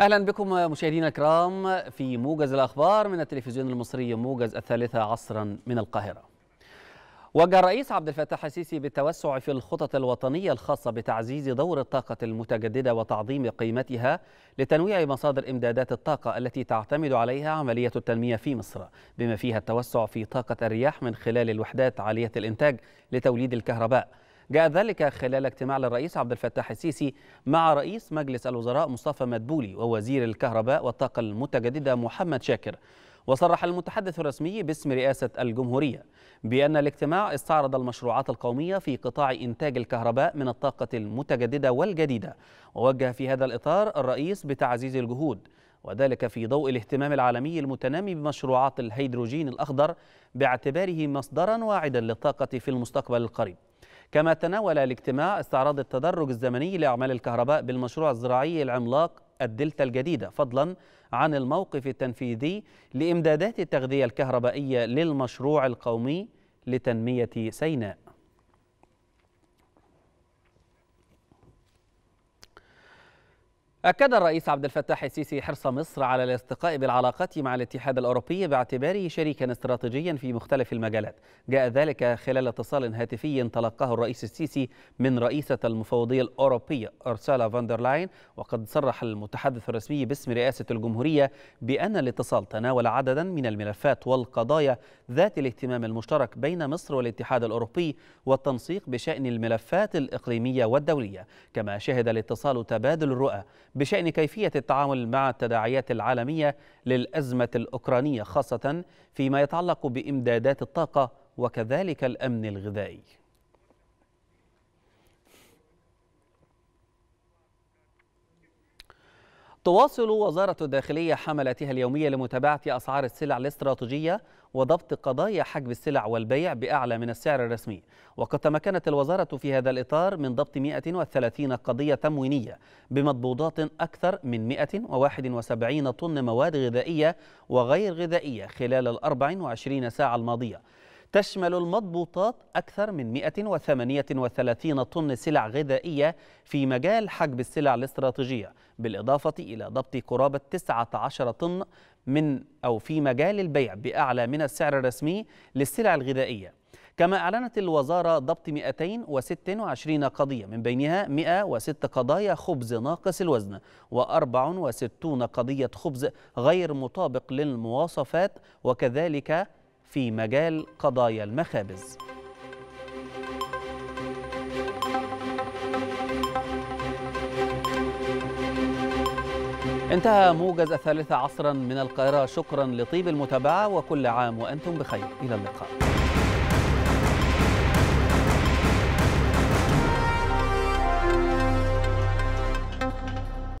اهلا بكم مشاهدينا الكرام في موجز الاخبار من التلفزيون المصري موجز الثالثه عصرا من القاهره. وجه الرئيس عبد الفتاح السيسي بالتوسع في الخطط الوطنيه الخاصه بتعزيز دور الطاقه المتجدده وتعظيم قيمتها لتنويع مصادر امدادات الطاقه التي تعتمد عليها عمليه التنميه في مصر، بما فيها التوسع في طاقه الرياح من خلال الوحدات عاليه الانتاج لتوليد الكهرباء. جاء ذلك خلال اجتماع للرئيس عبد الفتاح السيسي مع رئيس مجلس الوزراء مصطفى مدبولي ووزير الكهرباء والطاقة المتجددة محمد شاكر وصرح المتحدث الرسمي باسم رئاسة الجمهورية بأن الاجتماع استعرض المشروعات القومية في قطاع إنتاج الكهرباء من الطاقة المتجددة والجديدة ووجه في هذا الإطار الرئيس بتعزيز الجهود وذلك في ضوء الاهتمام العالمي المتنامي بمشروعات الهيدروجين الأخضر باعتباره مصدرا واعدا للطاقة في المستقبل القريب كما تناول الاجتماع استعراض التدرج الزمني لأعمال الكهرباء بالمشروع الزراعي العملاق الدلتا الجديدة فضلا عن الموقف التنفيذي لإمدادات التغذية الكهربائية للمشروع القومي لتنمية سيناء أكد الرئيس عبد الفتاح السيسي حرص مصر على الاستقاء بالعلاقات مع الاتحاد الأوروبي باعتباره شريكا استراتيجيا في مختلف المجالات جاء ذلك خلال اتصال هاتفي تلقاه الرئيس السيسي من رئيسة المفوضية الأوروبية أرسالا فاندرلاين وقد صرح المتحدث الرسمي باسم رئاسة الجمهورية بأن الاتصال تناول عددا من الملفات والقضايا ذات الاهتمام المشترك بين مصر والاتحاد الأوروبي والتنسيق بشأن الملفات الإقليمية والدولية كما شهد الاتصال تبادل الرؤى بشأن كيفية التعامل مع التداعيات العالمية للأزمة الأوكرانية خاصة فيما يتعلق بإمدادات الطاقة وكذلك الأمن الغذائي تواصل وزارة الداخلية حملاتها اليومية لمتابعة أسعار السلع الاستراتيجية وضبط قضايا حجب السلع والبيع بأعلى من السعر الرسمي وقد تمكنت الوزارة في هذا الإطار من ضبط 130 قضية تموينية بمضبوطات أكثر من 171 طن مواد غذائية وغير غذائية خلال ال 24 ساعة الماضية تشمل المضبوطات أكثر من 138 طن سلع غذائية في مجال حجب السلع الاستراتيجية بالإضافة إلى ضبط قرابة 19 طن من أو في مجال البيع بأعلى من السعر الرسمي للسلع الغذائية كما أعلنت الوزارة ضبط 226 قضية من بينها 106 قضايا خبز ناقص الوزن و64 قضية خبز غير مطابق للمواصفات وكذلك في مجال قضايا المخابز انتهى موجز الثالثة عصرا من القاهرة شكرا لطيب المتابعة وكل عام وأنتم بخير إلى اللقاء